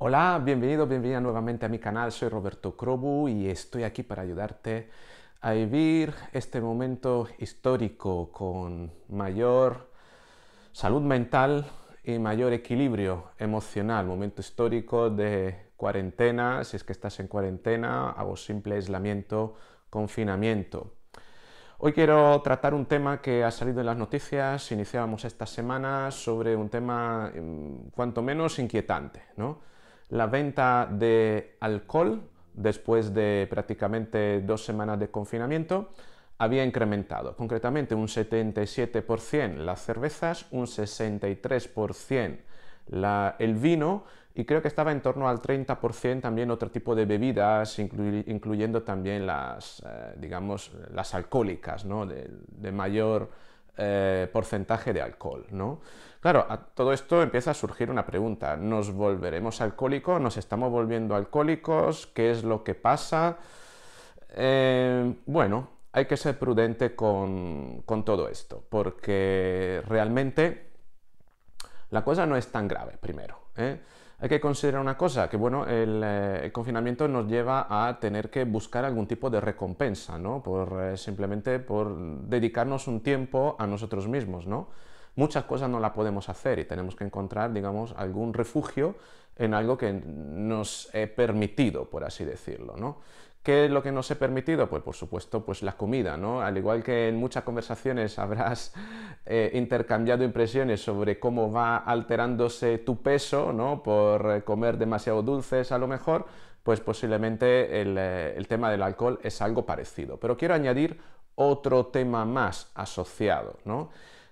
Hola, bienvenido, bienvenida nuevamente a mi canal. Soy Roberto Crobu y estoy aquí para ayudarte a vivir este momento histórico con mayor salud mental y mayor equilibrio emocional. Momento histórico de cuarentena, si es que estás en cuarentena, o simple aislamiento, confinamiento. Hoy quiero tratar un tema que ha salido en las noticias, iniciábamos esta semana, sobre un tema mm, cuanto menos inquietante, ¿no? la venta de alcohol después de prácticamente dos semanas de confinamiento había incrementado, concretamente un 77% las cervezas, un 63% el vino y creo que estaba en torno al 30% también otro tipo de bebidas, incluyendo también las, eh, digamos, las alcohólicas, de mayor eh, porcentaje de alcohol, ¿no? Claro, a todo esto empieza a surgir una pregunta. ¿Nos volveremos alcohólicos? ¿Nos estamos volviendo alcohólicos? ¿Qué es lo que pasa? Eh, bueno, hay que ser prudente con todo esto, porque realmente la cosa no es tan grave, primero. ¿eh? Hay que considerar una cosa, que bueno, eh, el, confinamiento nos lleva a tener que buscar algún tipo de recompensa, ¿no? Por, eh, simplemente por dedicarnos un tiempo a nosotros mismos, ¿no? muchas cosas no las podemos hacer y tenemos que encontrar, digamos, algún refugio en algo que nos he permitido, por así decirlo, ¿no? ¿Qué es lo que nos he permitido? Pues por supuesto, pues la comida, ¿no? Al igual que en muchas conversaciones habrás eh, intercambiado impresiones sobre cómo va alterándose tu peso, ¿no? Por eh, comer demasiado dulces a lo mejor, pues posiblemente el, eh, el tema del alcohol es algo parecido. Pero quiero añadir otro tema más asociado, ¿no?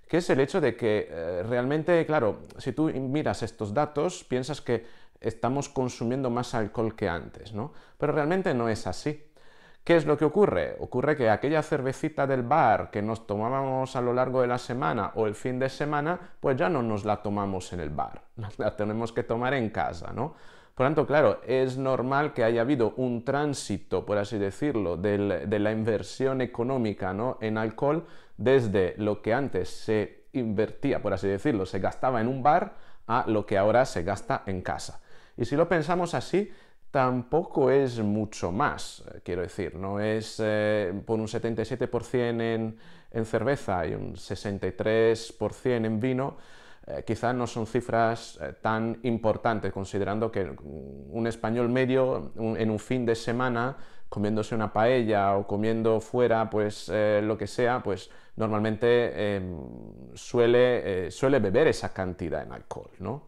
que es el hecho de que eh, realmente, claro, si tú miras estos datos, piensas que estamos consumiendo más alcohol que antes, ¿no? Pero realmente no es así. ¿Qué es lo que ocurre? Ocurre que aquella cervecita del bar que nos tomábamos a lo largo de la semana o el fin de semana, pues ya no nos la tomamos en el bar, la tenemos que tomar en casa, ¿no? Por tanto, claro, es normal que haya habido un tránsito, por así decirlo, de la inversión económica en alcohol desde lo que antes se invertía, por así decirlo, se gastaba en un bar a lo que ahora se gasta en casa. Y si lo pensamos así, tampoco es mucho más, eh, quiero decir, no es eh, por un 77% en cerveza y un 63% en vino, eh, quizás no son cifras eh, tan importantes, considerando que un español medio en un fin de semana, comiéndose una paella o comiendo fuera, pues eh, lo que sea, pues normalmente em, suele, beber esa cantidad en alcohol, ¿no?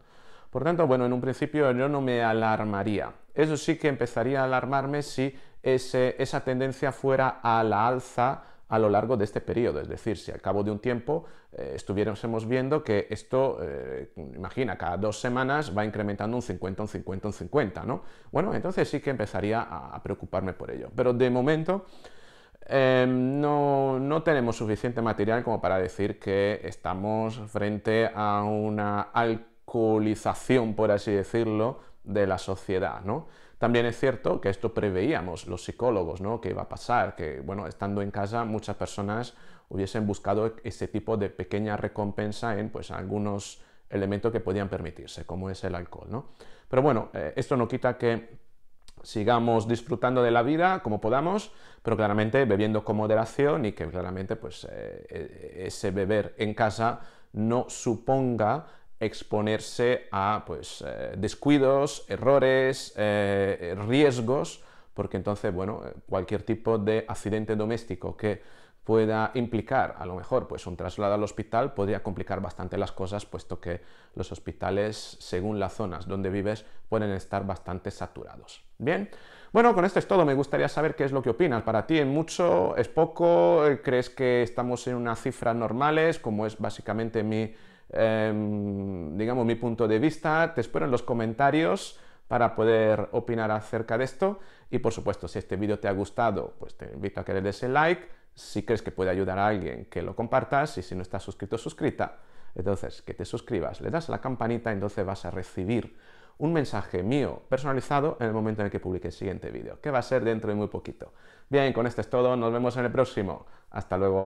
Por tanto, bueno, en un principio yo no me alarmaría. Eso sí que empezaría a alarmarme si esa tendencia fuera a la alza a lo largo de este periodo. Es decir, si al cabo de un tiempo eh, estuviésemos viendo que esto, eh, imagina, cada dos semanas va incrementando un 50, un 50, un 50, ¿no? Bueno, entonces sí que empezaría a, preocuparme por ello. Pero de momento... Em, no, no, tenemos suficiente material como para decir que estamos frente a una alta por así decirlo, de la sociedad, También es cierto que esto preveíamos los psicólogos, Que iba a pasar, que, bueno, estando en casa muchas personas hubiesen buscado ese tipo de pequeña recompensa en, pues, algunos elementos que podían permitirse, como es el alcohol, Pero bueno, eh, esto no quita que sigamos disfrutando de la vida como podamos, pero claramente bebiendo con moderación y que claramente, pues, eh, e-, e-, ese beber en casa no suponga exponerse a pues, eh, descuidos, errores, eh, eh, riesgos, porque entonces, bueno, cualquier tipo de accidente doméstico que pueda implicar a lo mejor pues un traslado al hospital podría complicar bastante las cosas puesto que los hospitales según las zonas donde vives pueden estar bastante saturados. Bien, bueno, con esto es todo, me gustaría saber qué es lo que opinas. Para ti es mucho, es poco, crees que estamos en unas cifras normales como es básicamente mi Em, digamos, mi punto de vista. Te espero en los comentarios para poder opinar acerca de esto. Y por supuesto, si este vídeo te ha gustado, pues te invito a que le des el like. Si crees que puede ayudar a alguien, que lo compartas. Y si no estás suscrito, suscrita. Entonces, que te suscribas, le das a la campanita, entonces vas a recibir un mensaje mío personalizado en el momento en el que publique el siguiente vídeo, que va a ser dentro de muy poquito. Bien, con esto es todo, nos vemos en el próximo. Hasta luego.